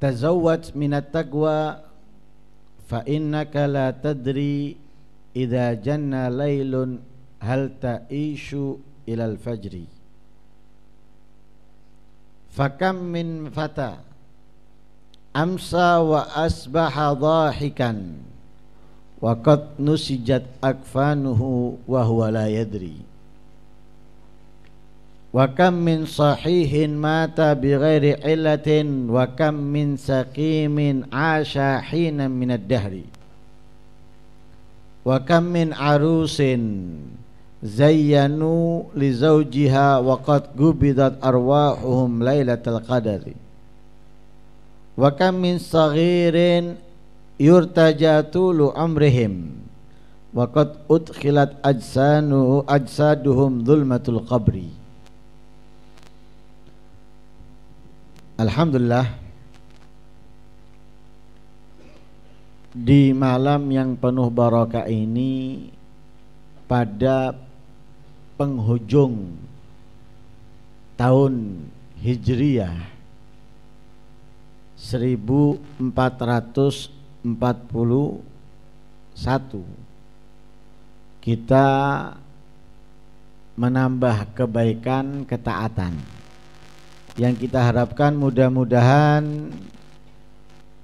تزوج من التقوى فإنك لا تدري إذا جن ليل هل تعيش إلى الفجر فكم من فتى أمسى وأصبح ضاحكا وقد نسجت أكفانه وهو لا يدري وكم من صحيح مات بغير علة وكم من سقيم عاش حينا من الدهر وكم من عروس زينوا لزوجها وقد قبضت أرواحهم ليلة القدر وكم من صغير يرتجى طول عمرهم وقد أدخلت أجسانه أجسادهم ظلمة القبر Alhamdulillah di malam yang penuh barokah ini pada penghujung tahun Hijriah 1441 kita menambah kebaikan ketaatan yang kita harapkan mudah-mudahan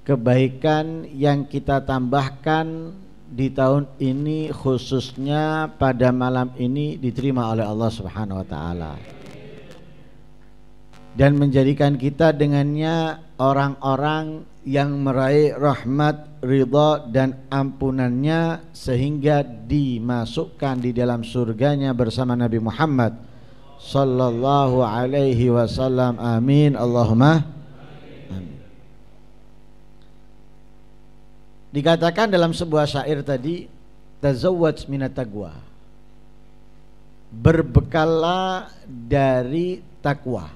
kebaikan yang kita tambahkan di tahun ini khususnya pada malam ini diterima oleh Allah Subhanahu wa taala dan menjadikan kita dengannya orang-orang yang meraih rahmat, ridha dan ampunannya sehingga dimasukkan di dalam surganya bersama Nabi Muhammad sallallahu alaihi wasallam amin Allahumma amin. Dikatakan dalam sebuah syair tadi tazawwaj minat taqwa berbekallah dari takwa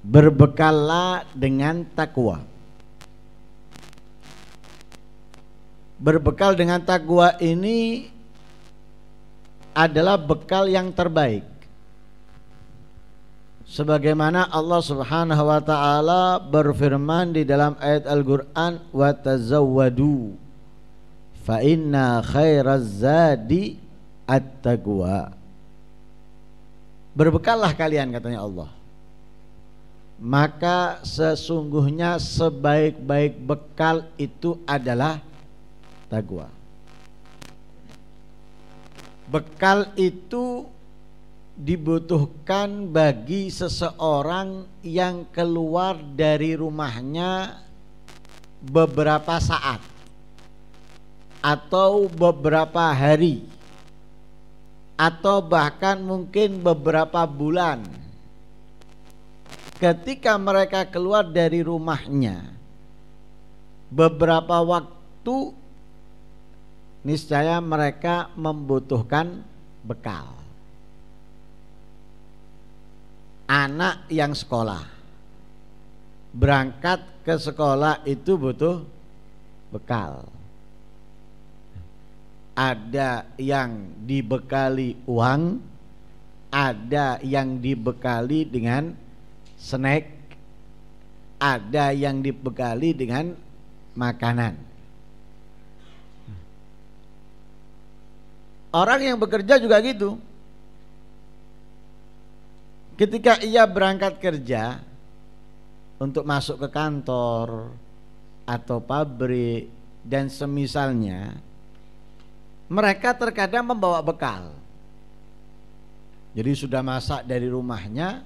berbekala dengan takwa berbekal dengan takwa ini adalah bekal yang terbaik. Sebagaimana Allah Subhanahu wa taala berfirman di dalam ayat Al-Qur'an wa tazawwadu fa inna khairaz zadi at-taqwa. Berbekallah kalian katanya Allah. Maka sesungguhnya sebaik-baik bekal itu adalah taqwa. Bekal itu dibutuhkan bagi seseorang yang keluar dari rumahnya beberapa saat atau beberapa hari atau bahkan mungkin beberapa bulan. Ketika mereka keluar dari rumahnya beberapa waktu niscaya mereka membutuhkan bekal. Anak yang sekolah berangkat ke sekolah itu butuh bekal. Ada yang dibekali uang, ada yang dibekali dengan snack, ada yang dibekali dengan makanan Orang yang bekerja juga gitu. Ketika ia berangkat kerja untuk masuk ke kantor atau pabrik dan semisalnya, mereka terkadang membawa bekal. Jadi sudah masak dari rumahnya,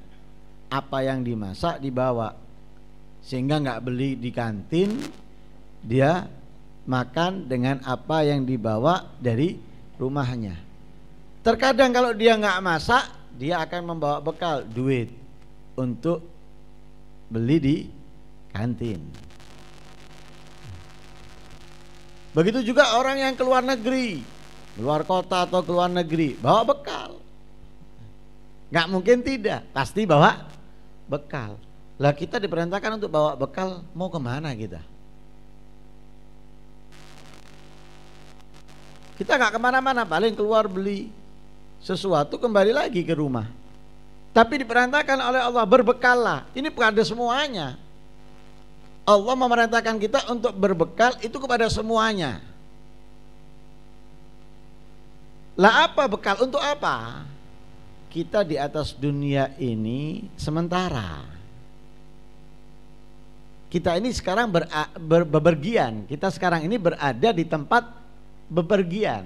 apa yang dimasak dibawa, sehingga nggak beli di kantin, dia makan dengan apa yang dibawa dari rumahnya. Terkadang kalau dia nggak masak, dia akan membawa bekal duit untuk beli di kantin. Begitu juga orang yang keluar negeri, luar kota atau keluar negeri, bawa bekal. Nggak mungkin tidak, pasti bawa bekal. Lah kita diperintahkan untuk bawa bekal, mau kemana kita? Kita nggak kemana-mana, paling keluar beli sesuatu kembali lagi ke rumah. Tapi diperintahkan oleh Allah berbekallah. Ini pada semuanya. Allah memerintahkan kita untuk berbekal itu kepada semuanya. Lah apa bekal untuk apa? Kita di atas dunia ini sementara. Kita ini sekarang ber, ber, Kita sekarang ini berada di tempat bepergian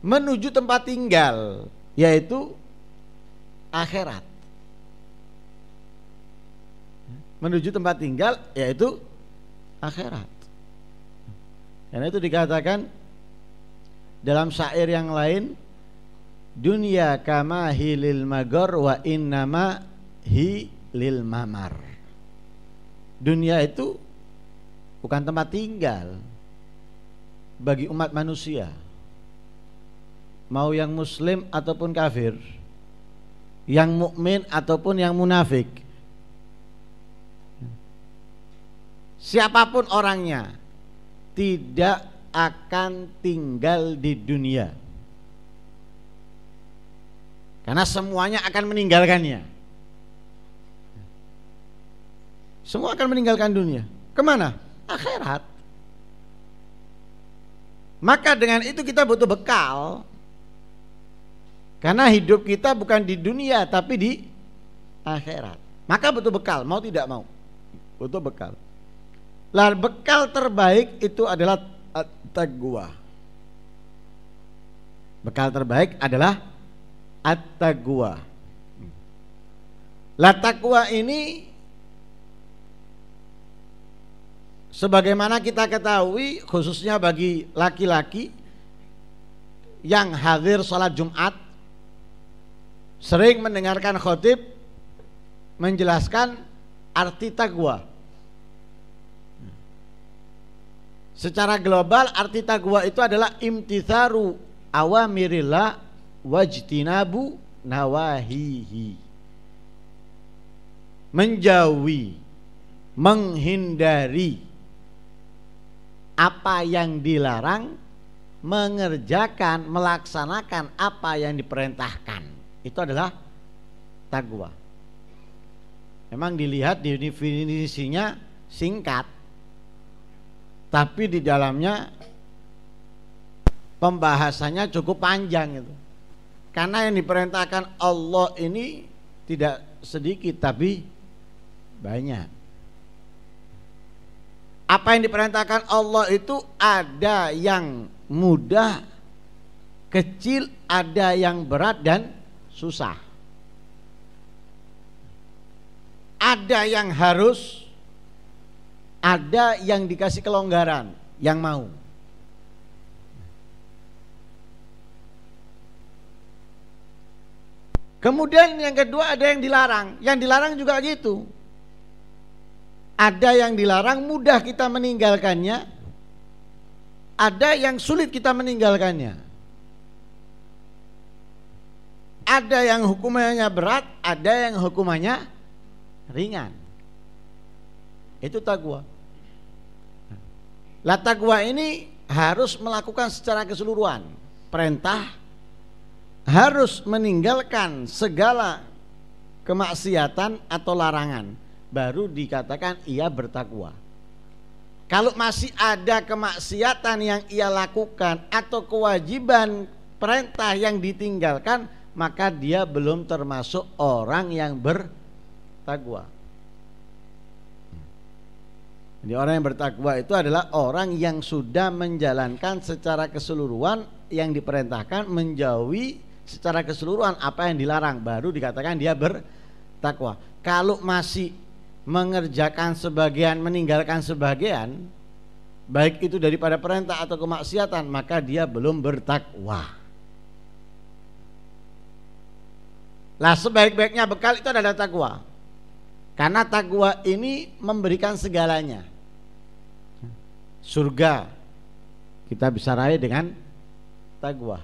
menuju tempat tinggal yaitu akhirat menuju tempat tinggal yaitu akhirat karena itu dikatakan dalam syair yang lain dunia kama hilil magor wa innama hilil mamar dunia itu bukan tempat tinggal bagi umat manusia mau yang muslim ataupun kafir yang mukmin ataupun yang munafik siapapun orangnya tidak akan tinggal di dunia karena semuanya akan meninggalkannya semua akan meninggalkan dunia kemana? akhirat. Maka dengan itu kita butuh bekal. Karena hidup kita bukan di dunia tapi di akhirat. Maka butuh bekal, mau tidak mau. Butuh bekal. Lah bekal terbaik itu adalah at-taqwa. Bekal terbaik adalah at-taqwa. Lah takwa ini Sebagaimana kita ketahui khususnya bagi laki-laki yang hadir sholat Jumat sering mendengarkan khotib menjelaskan arti takwa. Secara global arti takwa itu adalah imtitharu awamirillah wajtinabu nawahihi. Menjauhi, menghindari apa yang dilarang mengerjakan, melaksanakan apa yang diperintahkan. Itu adalah takwa. Memang dilihat di definisinya singkat, tapi di dalamnya pembahasannya cukup panjang itu. Karena yang diperintahkan Allah ini tidak sedikit tapi banyak. Apa yang diperintahkan Allah itu ada yang mudah, kecil, ada yang berat dan susah. Ada yang harus, ada yang dikasih kelonggaran, yang mau. Kemudian yang kedua ada yang dilarang, yang dilarang juga gitu. Ada yang dilarang mudah kita meninggalkannya, ada yang sulit kita meninggalkannya. Ada yang hukumannya berat, ada yang hukumannya ringan. Itu takwa. Lah takwa ini harus melakukan secara keseluruhan perintah harus meninggalkan segala kemaksiatan atau larangan baru dikatakan ia bertakwa. Kalau masih ada kemaksiatan yang ia lakukan atau kewajiban perintah yang ditinggalkan, maka dia belum termasuk orang yang bertakwa. Jadi orang yang bertakwa itu adalah orang yang sudah menjalankan secara keseluruhan yang diperintahkan menjauhi secara keseluruhan apa yang dilarang baru dikatakan dia bertakwa. Kalau masih mengerjakan sebagian, meninggalkan sebagian, baik itu daripada perintah atau kemaksiatan, maka dia belum bertakwa. Lah sebaik-baiknya bekal itu adalah takwa. Karena takwa ini memberikan segalanya. Surga kita bisa raih dengan takwa.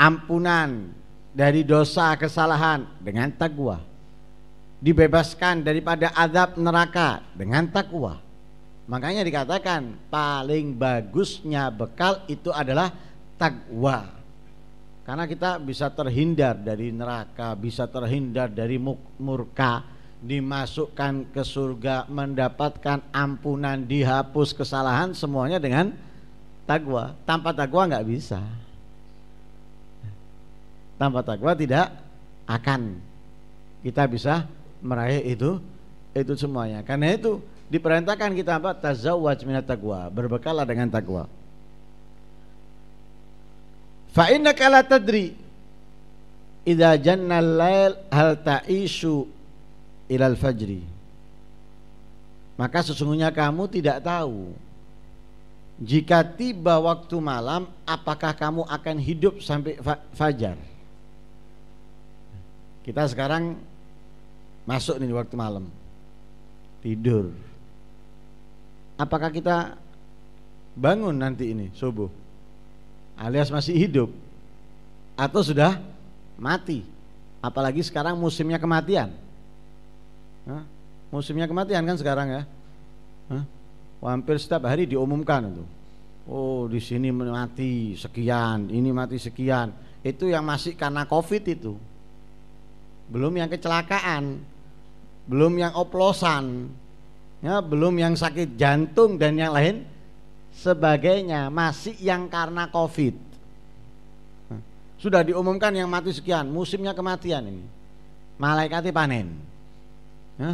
Ampunan dari dosa kesalahan dengan takwa dibebaskan daripada adab neraka dengan takwa. Makanya dikatakan paling bagusnya bekal itu adalah takwa. Karena kita bisa terhindar dari neraka, bisa terhindar dari murka, dimasukkan ke surga, mendapatkan ampunan, dihapus kesalahan semuanya dengan takwa. Tanpa takwa nggak bisa. Tanpa takwa tidak akan kita bisa meraih itu itu semuanya. Karena itu diperintahkan kita apa? Tazawwaj minat taqwa, berbekalah dengan takwa. Fa innaka la tadri idza janna lail hal ta'ishu al fajri. Maka sesungguhnya kamu tidak tahu jika tiba waktu malam apakah kamu akan hidup sampai fajar. Kita sekarang Masuk nih waktu malam. Tidur. Apakah kita bangun nanti ini subuh? Alias masih hidup atau sudah mati? Apalagi sekarang musimnya kematian. Hah? Musimnya kematian kan sekarang ya. Hah? Hampir setiap hari diumumkan itu. Oh, di sini mati sekian, ini mati sekian. Itu yang masih karena Covid itu belum yang kecelakaan, belum yang oplosan, ya, belum yang sakit jantung dan yang lain sebagainya, masih yang karena COVID. Sudah diumumkan yang mati sekian, musimnya kematian ini. Malaikatnya panen. Ya,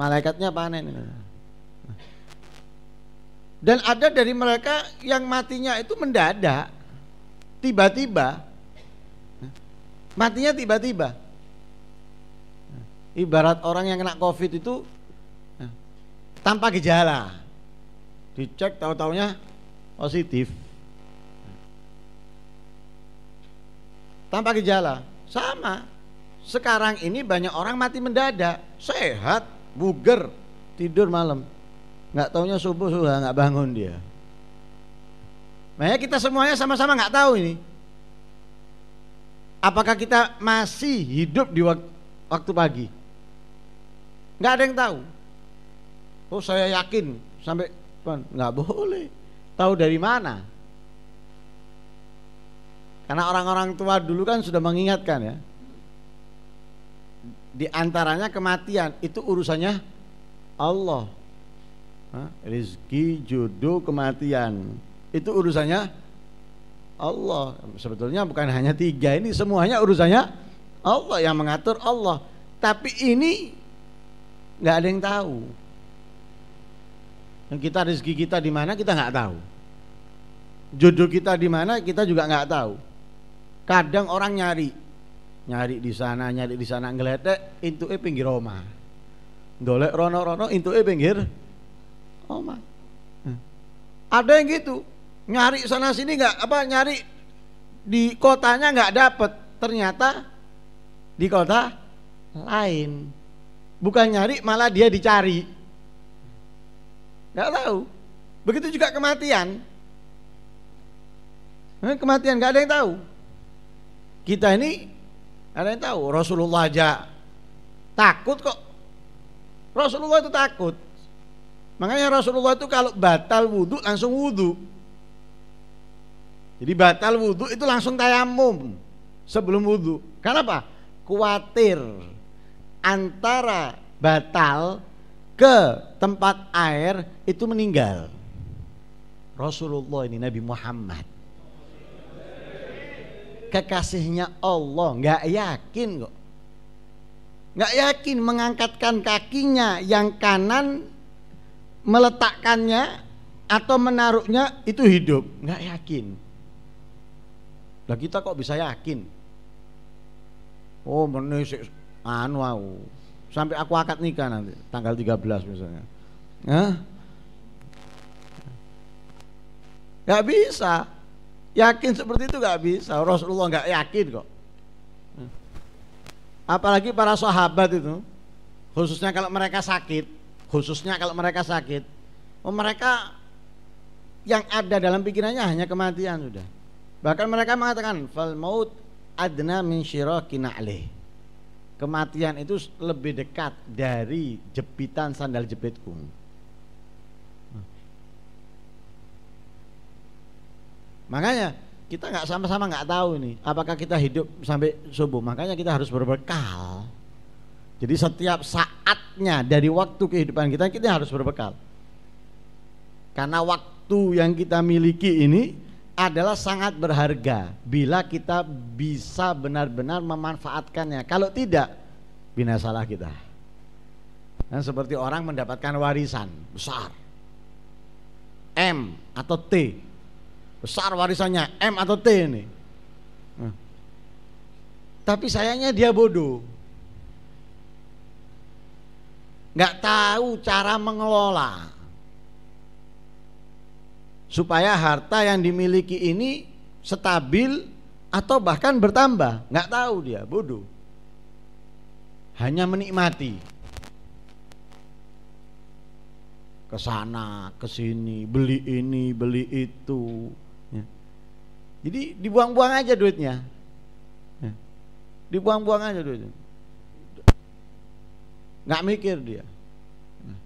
malaikatnya panen. Dan ada dari mereka yang matinya itu mendadak, tiba-tiba. Matinya tiba-tiba ibarat orang yang kena covid itu nah, tanpa gejala dicek tahu-taunya positif tanpa gejala sama sekarang ini banyak orang mati mendadak sehat buger tidur malam nggak taunya subuh sudah nggak bangun dia makanya kita semuanya sama-sama nggak tahu ini apakah kita masih hidup di waktu pagi nggak ada yang tahu oh saya yakin sampai nggak boleh tahu dari mana karena orang-orang tua dulu kan sudah mengingatkan ya di antaranya kematian itu urusannya Allah rizki jodoh kematian itu urusannya Allah sebetulnya bukan hanya tiga ini semuanya urusannya Allah yang mengatur Allah tapi ini nggak ada yang tahu. Yang kita rezeki kita di mana kita nggak tahu. Jodoh kita di mana kita juga nggak tahu. Kadang orang nyari, nyari di sana, nyari di sana ngeletek, itu eh pinggir Roma. Dolek rono-rono, itu eh pinggir Roma. Ada yang gitu, nyari sana sini nggak apa nyari di kotanya nggak dapet, ternyata di kota lain Bukan nyari, malah dia dicari. Nggak tahu. Begitu juga kematian. Kematian nggak ada yang tahu. Kita ini ada yang tahu. Rasulullah aja takut kok. Rasulullah itu takut. Makanya Rasulullah itu kalau batal wudhu langsung wudhu. Jadi batal wudhu itu langsung tayamum sebelum wudhu. Kenapa? Kuatir antara batal ke tempat air itu meninggal. Rasulullah ini Nabi Muhammad. Kekasihnya Allah nggak yakin kok. Nggak yakin mengangkatkan kakinya yang kanan meletakkannya atau menaruhnya itu hidup nggak yakin lah kita kok bisa yakin oh menisik anu aku sampai aku akad nikah nanti tanggal 13 misalnya Hah? Gak bisa Yakin seperti itu gak bisa Rasulullah gak yakin kok Apalagi para sahabat itu Khususnya kalau mereka sakit Khususnya kalau mereka sakit oh Mereka Yang ada dalam pikirannya hanya kematian sudah Bahkan mereka mengatakan Fal maut adna min syiraki kematian itu lebih dekat dari jepitan sandal jepitku. Makanya kita nggak sama-sama nggak tahu ini apakah kita hidup sampai subuh. Makanya kita harus berbekal. Jadi setiap saatnya dari waktu kehidupan kita kita harus berbekal. Karena waktu yang kita miliki ini adalah sangat berharga bila kita bisa benar-benar memanfaatkannya. Kalau tidak, binasalah kita. Dan seperti orang mendapatkan warisan besar. M atau T. Besar warisannya M atau T ini. Nah. Tapi sayangnya dia bodoh. Nggak tahu cara mengelola supaya harta yang dimiliki ini stabil atau bahkan bertambah nggak tahu dia bodoh hanya menikmati ke sana ke sini beli ini beli itu ya. jadi dibuang-buang aja duitnya ya. dibuang-buang aja duitnya nggak mikir dia ya.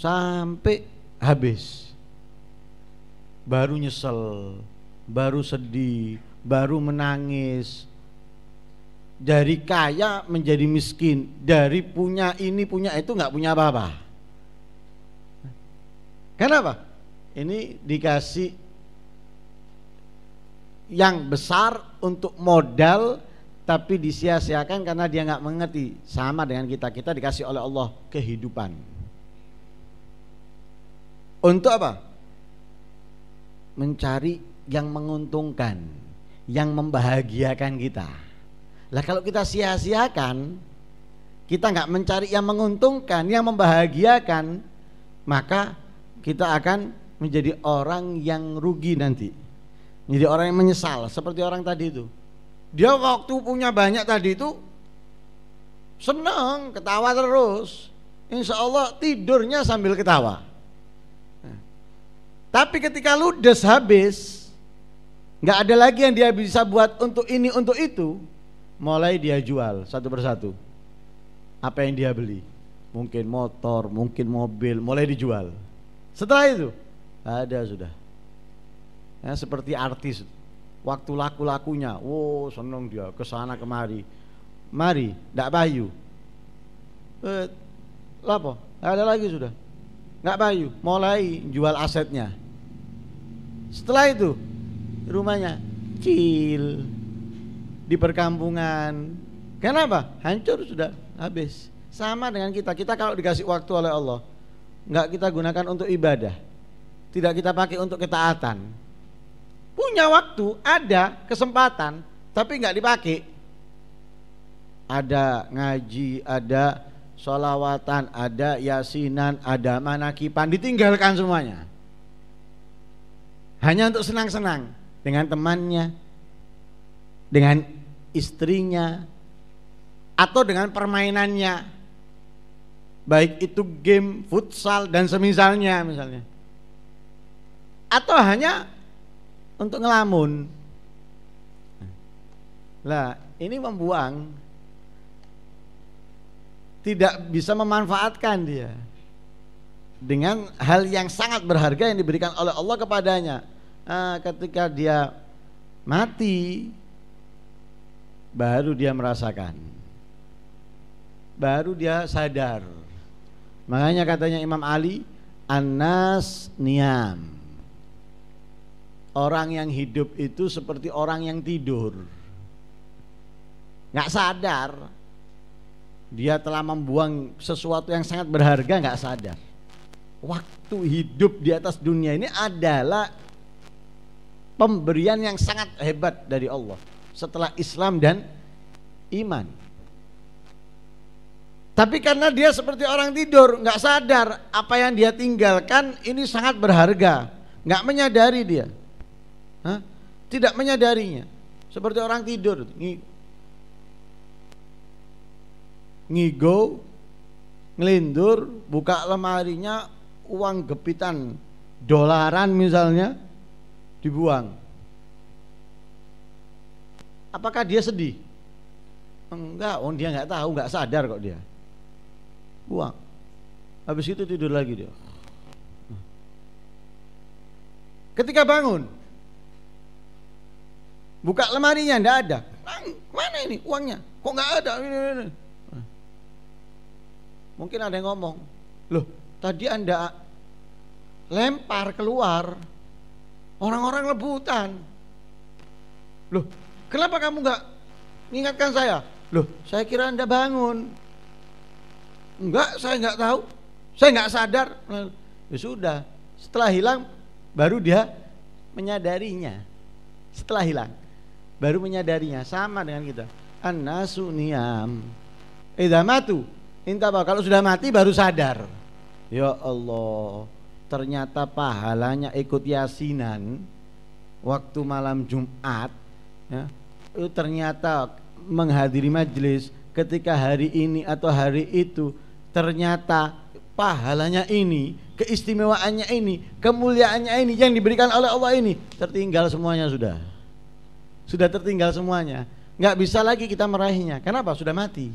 sampai habis baru nyesel, baru sedih, baru menangis. Dari kaya menjadi miskin, dari punya ini punya itu nggak punya apa-apa. Kenapa? Ini dikasih yang besar untuk modal tapi disia-siakan karena dia nggak mengerti sama dengan kita kita dikasih oleh Allah kehidupan untuk apa mencari yang menguntungkan, yang membahagiakan kita. Lah kalau kita sia-siakan, kita nggak mencari yang menguntungkan, yang membahagiakan, maka kita akan menjadi orang yang rugi nanti. Jadi orang yang menyesal seperti orang tadi itu. Dia waktu punya banyak tadi itu senang, ketawa terus. Insya Allah tidurnya sambil ketawa. Tapi ketika ludes habis, nggak ada lagi yang dia bisa buat untuk ini untuk itu, mulai dia jual satu persatu. Apa yang dia beli? Mungkin motor, mungkin mobil, mulai dijual. Setelah itu ada sudah. Ya, seperti artis, waktu laku lakunya, wow seneng dia kesana kemari, mari, ndak bayu? Eh, lapo, ada lagi sudah nggak bayu, mulai jual asetnya setelah itu rumahnya kecil di perkampungan. Kenapa? Hancur sudah habis. Sama dengan kita. Kita kalau dikasih waktu oleh Allah, nggak kita gunakan untuk ibadah, tidak kita pakai untuk ketaatan. Punya waktu, ada kesempatan, tapi nggak dipakai. Ada ngaji, ada solawatan, ada yasinan, ada manakipan, ditinggalkan semuanya. Hanya untuk senang-senang dengan temannya, dengan istrinya, atau dengan permainannya. Baik itu game, futsal dan semisalnya misalnya. Atau hanya untuk ngelamun. Lah, ini membuang tidak bisa memanfaatkan dia dengan hal yang sangat berharga yang diberikan oleh Allah kepadanya. Nah, ketika dia mati baru dia merasakan baru dia sadar makanya katanya Imam Ali anas niam orang yang hidup itu seperti orang yang tidur nggak sadar dia telah membuang sesuatu yang sangat berharga nggak sadar waktu hidup di atas dunia ini adalah pemberian yang sangat hebat dari Allah setelah Islam dan iman. Tapi karena dia seperti orang tidur, nggak sadar apa yang dia tinggalkan ini sangat berharga, nggak menyadari dia, Hah? tidak menyadarinya, seperti orang tidur, ngigo, ngelindur, buka lemarinya uang gepitan dolaran misalnya, dibuang. Apakah dia sedih? Enggak, oh dia enggak tahu, enggak sadar kok dia. Buang. Habis itu tidur lagi dia. Ketika bangun, buka lemarinya enggak ada. Mana ini uangnya? Kok enggak ada? Mungkin ada yang ngomong, loh tadi anda lempar keluar Orang-orang lebutan. Loh, kenapa kamu nggak mengingatkan saya? Loh, saya kira Anda bangun. Enggak, saya nggak tahu. Saya nggak sadar. Ya sudah, setelah hilang baru dia menyadarinya. Setelah hilang baru menyadarinya sama dengan kita. Anasuniam. niyam. Idza matu. Intabah kalau sudah mati baru sadar. Ya Allah ternyata pahalanya ikut yasinan waktu malam Jumat ya, itu ternyata menghadiri majelis ketika hari ini atau hari itu ternyata pahalanya ini keistimewaannya ini kemuliaannya ini yang diberikan oleh Allah ini tertinggal semuanya sudah sudah tertinggal semuanya nggak bisa lagi kita meraihnya kenapa sudah mati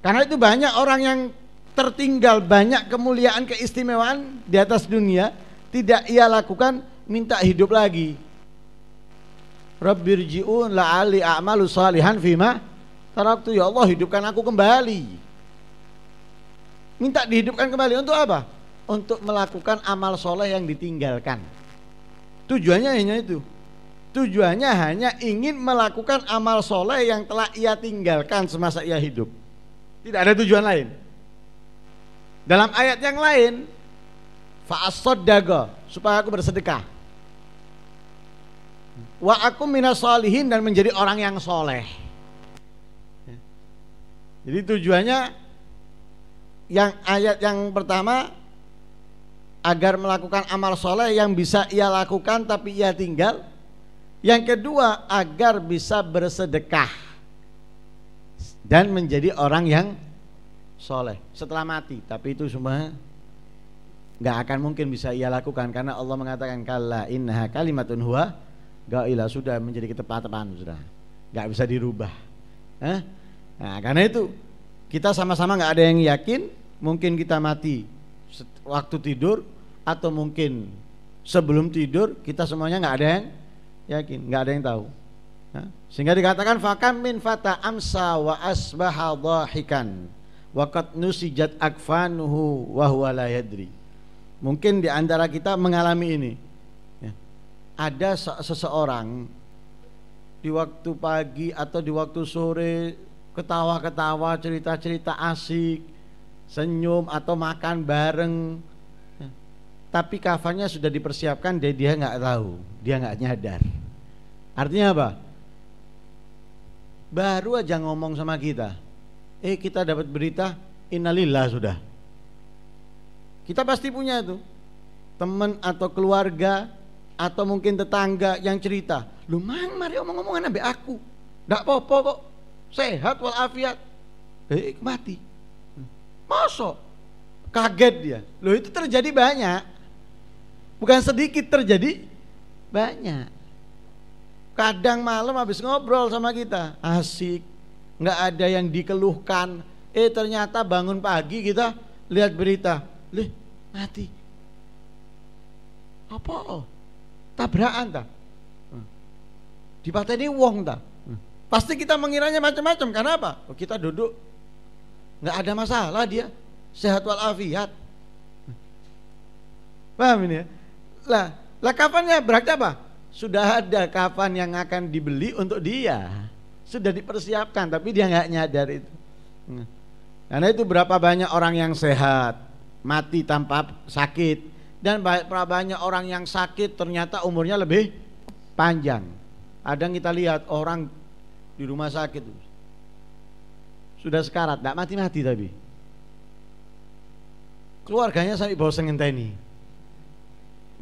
karena itu banyak orang yang tertinggal banyak kemuliaan keistimewaan di atas dunia tidak ia lakukan minta hidup lagi Rabbirji'un la'ali a'malu salihan fima Taraktu ya Allah hidupkan aku kembali Minta dihidupkan kembali untuk apa? Untuk melakukan amal soleh yang ditinggalkan Tujuannya hanya itu Tujuannya hanya ingin melakukan amal soleh yang telah ia tinggalkan semasa ia hidup Tidak ada tujuan lain dalam ayat yang lain, fa'asoddago supaya aku bersedekah. Wa aku minas solihin dan menjadi orang yang soleh. Jadi tujuannya yang ayat yang pertama agar melakukan amal soleh yang bisa ia lakukan tapi ia tinggal. Yang kedua agar bisa bersedekah dan menjadi orang yang soleh setelah mati tapi itu semua nggak akan mungkin bisa ia lakukan karena Allah mengatakan kala inna kalimatun huwa gailah sudah menjadi ketepatan sudah nggak bisa dirubah eh? nah karena itu kita sama-sama nggak ada yang yakin mungkin kita mati waktu tidur atau mungkin sebelum tidur kita semuanya nggak ada yang yakin nggak ada yang tahu sehingga dikatakan fakam min fata amsa wa asbaha dhahikan Wakat nusijat akfanuhu wahwa la Mungkin di antara kita mengalami ini. Ya. Ada seseorang di waktu pagi atau di waktu sore ketawa-ketawa, cerita-cerita asik, senyum atau makan bareng. Ya. Tapi kafannya sudah dipersiapkan, dia dia nggak tahu, dia nggak nyadar. Artinya apa? Baru aja ngomong sama kita, eh kita dapat berita innalillah sudah. Kita pasti punya itu teman atau keluarga atau mungkin tetangga yang cerita, lu mang mari omong-omongan apa? aku, ndak popo kok, sehat walafiat, eh, eh mati, masa kaget dia, lu itu terjadi banyak, bukan sedikit terjadi banyak. Kadang malam habis ngobrol sama kita, asik, nggak ada yang dikeluhkan. Eh ternyata bangun pagi kita lihat berita, lih mati. Apa? Oh? Tabrakan tak? Hmm. Di ini wong tak? Hmm. Pasti kita mengiranya macam-macam karena apa? Oh, kita duduk nggak ada masalah dia sehat walafiat. Hmm. Paham ini ya? Lah, lah kapannya berarti apa? Sudah ada kapan yang akan dibeli untuk dia sudah dipersiapkan tapi dia nggak nyadar itu karena itu berapa banyak orang yang sehat mati tanpa sakit dan berapa banyak orang yang sakit ternyata umurnya lebih panjang yang kita lihat orang di rumah sakit sudah sekarat tidak mati-mati tapi keluarganya sampai bosen ini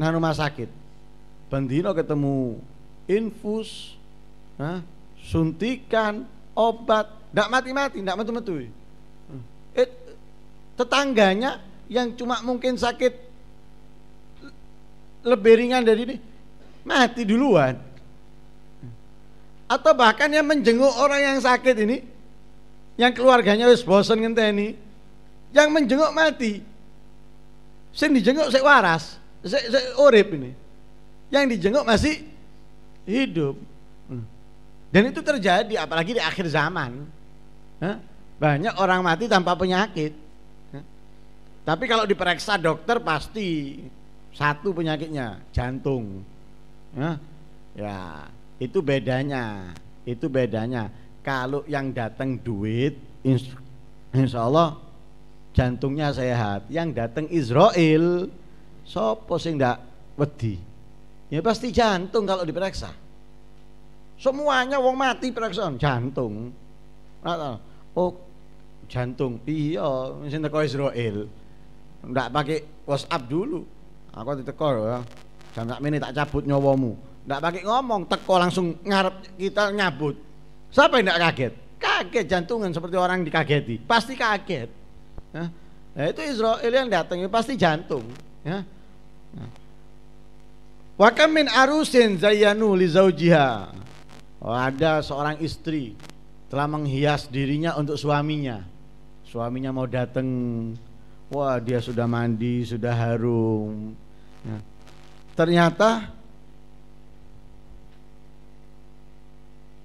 nah rumah sakit bendino ketemu infus nah, suntikan, obat, tidak mati-mati, tidak mati metu eh, tetangganya yang cuma mungkin sakit lebih ringan dari ini mati duluan. Atau bahkan yang menjenguk orang yang sakit ini yang keluarganya wis bosen ngenteni yang menjenguk mati sing dijenguk sik waras sik, sik urip ini yang dijenguk masih hidup dan itu terjadi apalagi di akhir zaman. Banyak orang mati tanpa penyakit. Tapi kalau diperiksa dokter pasti satu penyakitnya jantung. Ya, itu bedanya. Itu bedanya. Kalau yang datang duit, insya Allah jantungnya sehat. Yang datang Israel, sopo sing ndak wedi. Ya pasti jantung kalau diperiksa. Semuanya wong mati periksa jantung. Oh, jantung iya mesti teko Israel. Ndak pakai WhatsApp dulu. Aku diteko ya. Jam sak tak cabut nyawamu. Ndak pakai ngomong, teko langsung ngarep kita nyabut. Siapa yang ndak kaget? Kaget jantungan seperti orang dikageti. Pasti kaget. Ya. Nah, itu Israel yang datang itu ya, pasti jantung, ya. Wakamin arusin zayyanu li zaujiha Oh, ada seorang istri telah menghias dirinya untuk suaminya. Suaminya mau datang, wah dia sudah mandi, sudah harum. Ya. Ternyata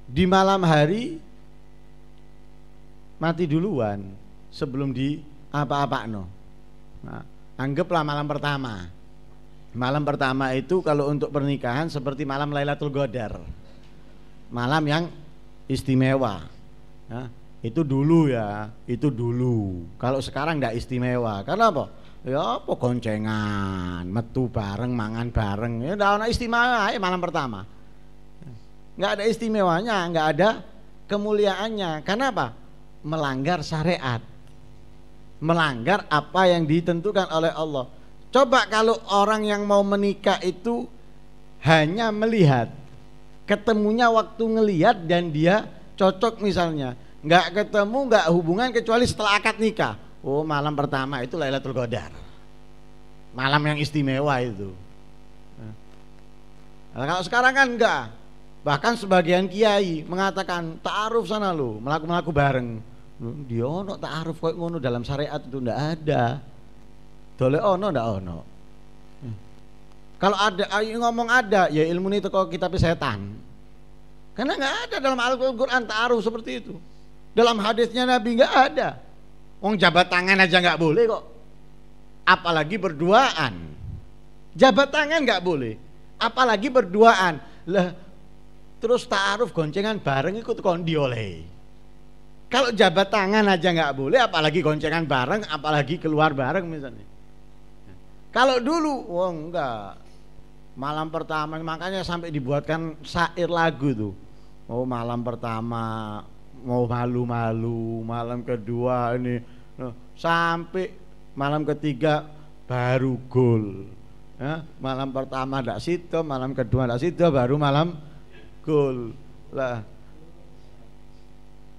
di malam hari mati duluan sebelum di apa-apa no. Nah, anggaplah malam pertama. Malam pertama itu kalau untuk pernikahan seperti malam Lailatul Qadar malam yang istimewa ya, itu dulu ya itu dulu kalau sekarang tidak istimewa karena apa ya apa goncengan metu bareng mangan bareng ya tidak istimewa ya malam pertama nggak ada istimewanya nggak ada kemuliaannya karena apa melanggar syariat melanggar apa yang ditentukan oleh Allah coba kalau orang yang mau menikah itu hanya melihat ketemunya waktu ngeliat dan dia cocok misalnya nggak ketemu nggak hubungan kecuali setelah akad nikah oh malam pertama itu Lailatul Qadar malam yang istimewa itu nah, kalau sekarang kan enggak bahkan sebagian kiai mengatakan taaruf sana lu melaku melaku bareng dia ono taaruf kok ngono dalam syariat itu ndak ada dole ono ndak ono kalau ada ayo ngomong ada, ya ilmu ini teko kitab setan. Karena nggak ada dalam Al-Qur'an taruh seperti itu. Dalam hadisnya Nabi nggak ada. Wong jabat tangan aja nggak boleh kok. Apalagi berduaan. Jabat tangan nggak boleh. Apalagi berduaan. Lah terus taaruf goncengan bareng ikut kondi oleh. Kalau jabat tangan aja nggak boleh, apalagi goncengan bareng, apalagi keluar bareng misalnya. Kalau dulu, wong oh enggak malam pertama makanya sampai dibuatkan syair lagu tuh mau oh, malam pertama mau malu-malu malam kedua ini nah, sampai malam ketiga baru gol ya, malam pertama ndak situ malam kedua ndak situ baru malam gol lah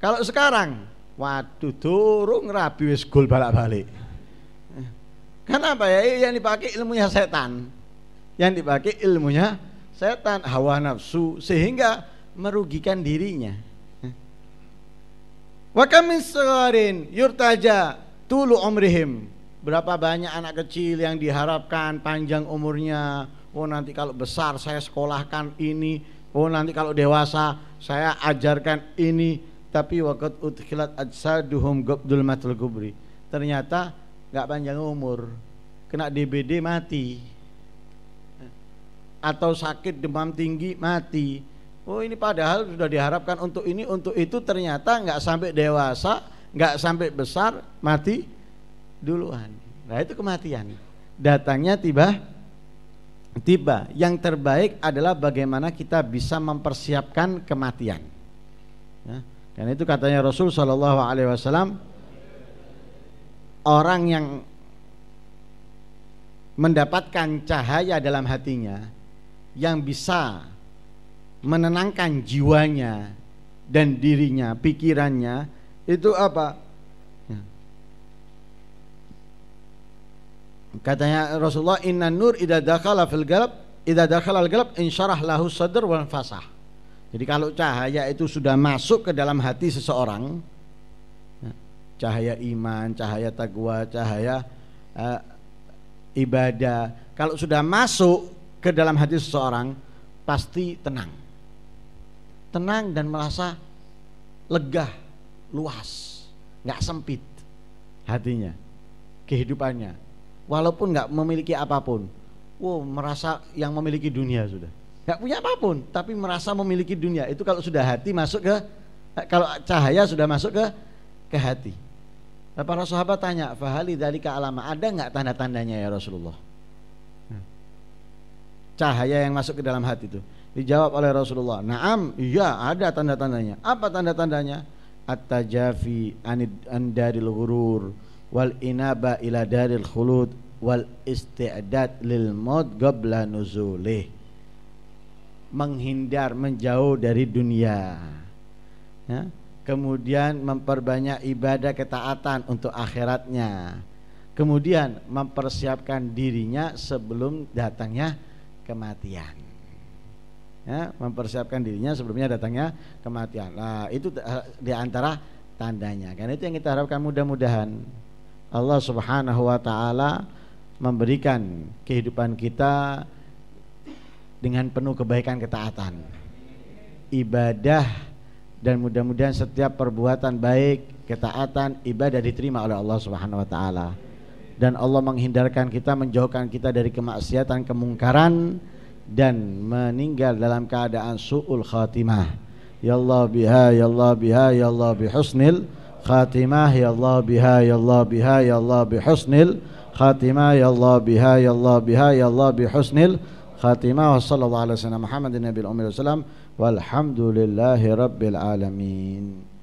kalau sekarang waduh turun rabi wis gol balak-balik kenapa ya iya, yang dipakai ilmunya setan yang dipakai ilmunya setan, hawa nafsu sehingga merugikan dirinya. Wa kamin yurtaja tulu umrihim. Berapa banyak anak kecil yang diharapkan panjang umurnya. Oh nanti kalau besar saya sekolahkan ini. Oh nanti kalau dewasa saya ajarkan ini. Tapi wakat udkhilat ajsaduhum gabdul matul kubri. Ternyata nggak panjang umur, kena DBD mati atau sakit demam tinggi mati. Oh ini padahal sudah diharapkan untuk ini untuk itu ternyata nggak sampai dewasa, nggak sampai besar mati duluan. Nah itu kematian. Datangnya tiba tiba. Yang terbaik adalah bagaimana kita bisa mempersiapkan kematian. Ya. Karena itu katanya Rasul Shallallahu Alaihi Wasallam orang yang mendapatkan cahaya dalam hatinya yang bisa menenangkan jiwanya dan dirinya, pikirannya itu apa? Ya. Katanya Rasulullah inna nur ida dakhala fil galab ida dakhala al galab insyarah lahu sadr wal fasah. Jadi kalau cahaya itu sudah masuk ke dalam hati seseorang ya, cahaya iman, cahaya taqwa cahaya uh, ibadah. Kalau sudah masuk ke dalam hati seseorang pasti tenang. Tenang dan merasa lega, luas, nggak sempit hatinya, kehidupannya. Walaupun nggak memiliki apapun, wow merasa yang memiliki dunia sudah. Nggak punya apapun, tapi merasa memiliki dunia. Itu kalau sudah hati masuk ke, eh, kalau cahaya sudah masuk ke ke hati. Nah, para sahabat tanya, fahali dari kealama ada nggak tanda-tandanya ya Rasulullah? cahaya yang masuk ke dalam hati itu. Dijawab oleh Rasulullah, "Na'am, iya, ada tanda-tandanya." Apa tanda-tandanya? At-tajafi anid andaril gurur wal inaba ila daril khulud wal isti'dad lil maut qabla nuzulih. Menghindar, menjauh dari dunia. Ya. Kemudian memperbanyak ibadah ketaatan untuk akhiratnya. Kemudian mempersiapkan dirinya sebelum datangnya kematian. Ya, mempersiapkan dirinya sebelumnya datangnya kematian. Nah, itu eh, di antara tandanya. Karena itu yang kita harapkan mudah-mudahan Allah Subhanahu wa taala memberikan kehidupan kita dengan penuh kebaikan ketaatan. Ibadah dan mudah-mudahan setiap perbuatan baik, ketaatan, ibadah diterima oleh Allah Subhanahu wa taala dan Allah menghindarkan kita menjauhkan kita dari kemaksiatan kemungkaran dan meninggal dalam keadaan su'ul khatimah ya Allah biha ya Allah biha ya Allah bihusnil khatimah ya Allah biha ya Allah biha ya Allah bihusnil khatimah ya Allah biha ya Allah biha ya Allah bihusnil khatimah wa sallallahu alaihi wasallam Muhammadin nabiyil ummi wasallam walhamdulillahi rabbil alamin